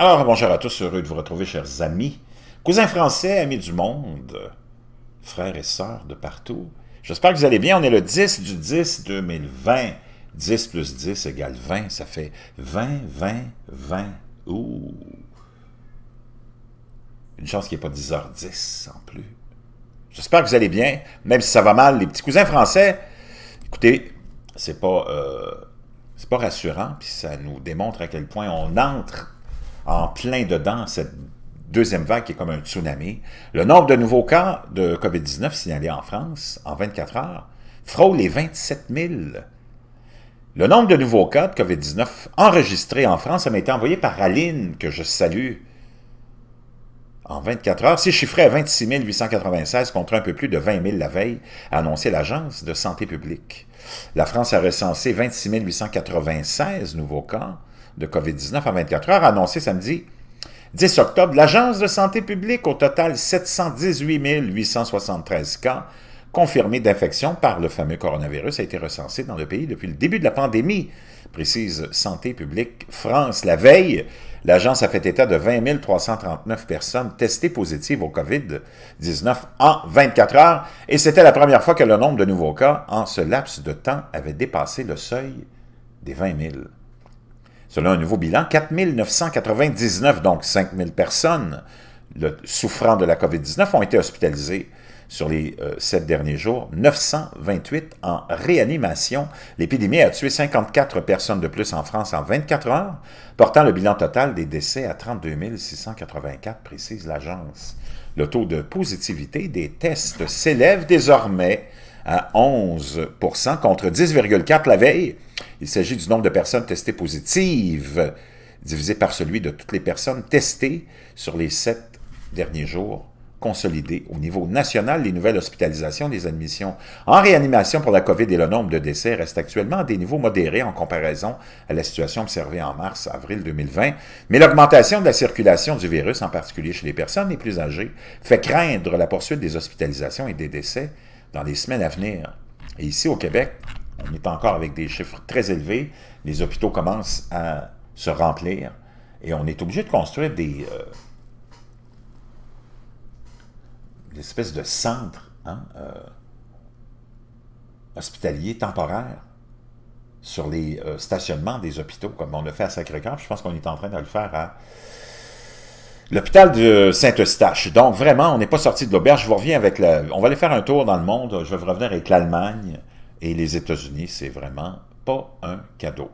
Alors, bonjour à tous, heureux de vous retrouver, chers amis, cousins français, amis du monde, frères et sœurs de partout. J'espère que vous allez bien. On est le 10 du 10 2020. 10 plus 10 égale 20, ça fait 20, 20, 20. Ouh! Une chance qu'il n'y ait pas 10h10 en plus. J'espère que vous allez bien, même si ça va mal, les petits cousins français. Écoutez, c'est pas, euh, pas rassurant, puis ça nous démontre à quel point on entre en plein dedans cette deuxième vague qui est comme un tsunami. Le nombre de nouveaux cas de COVID-19 signalés en France en 24 heures frôle les 27 000. Le nombre de nouveaux cas de COVID-19 enregistrés en France a été envoyé par Aline, que je salue. En 24 heures, c'est chiffré à 26 896 contre un peu plus de 20 000 la veille, a annoncé l'Agence de santé publique. La France a recensé 26 896 nouveaux cas, de COVID-19 en 24 heures, annoncé samedi 10 octobre l'Agence de santé publique au total 718 873 cas confirmés d'infection par le fameux coronavirus a été recensé dans le pays depuis le début de la pandémie, précise Santé publique France. La veille, l'agence a fait état de 20 339 personnes testées positives au COVID-19 en 24 heures et c'était la première fois que le nombre de nouveaux cas en ce laps de temps avait dépassé le seuil des 20 000. Selon un nouveau bilan, 4 999, donc 5 000 personnes souffrant de la COVID-19 ont été hospitalisées sur les euh, sept derniers jours, 928 en réanimation. L'épidémie a tué 54 personnes de plus en France en 24 heures, portant le bilan total des décès à 32 684, précise l'agence. Le taux de positivité des tests s'élève désormais à 11 contre 10,4 la veille il s'agit du nombre de personnes testées positives divisé par celui de toutes les personnes testées sur les sept derniers jours consolidé au niveau national les nouvelles hospitalisations, les admissions en réanimation pour la COVID et le nombre de décès restent actuellement à des niveaux modérés en comparaison à la situation observée en mars-avril 2020, mais l'augmentation de la circulation du virus, en particulier chez les personnes les plus âgées, fait craindre la poursuite des hospitalisations et des décès dans les semaines à venir. Et ici au Québec, on est encore avec des chiffres très élevés, les hôpitaux commencent à se remplir et on est obligé de construire des euh, espèces de centres hein, euh, hospitaliers temporaires sur les euh, stationnements des hôpitaux, comme on le fait à Sacré-Cœur. Je pense qu'on est en train de le faire à l'hôpital de Saint-Eustache. Donc, vraiment, on n'est pas sorti de l'auberge. Je vous reviens avec le, On va aller faire un tour dans le monde. Je vais revenir avec l'Allemagne, et les États-Unis, c'est vraiment pas un cadeau.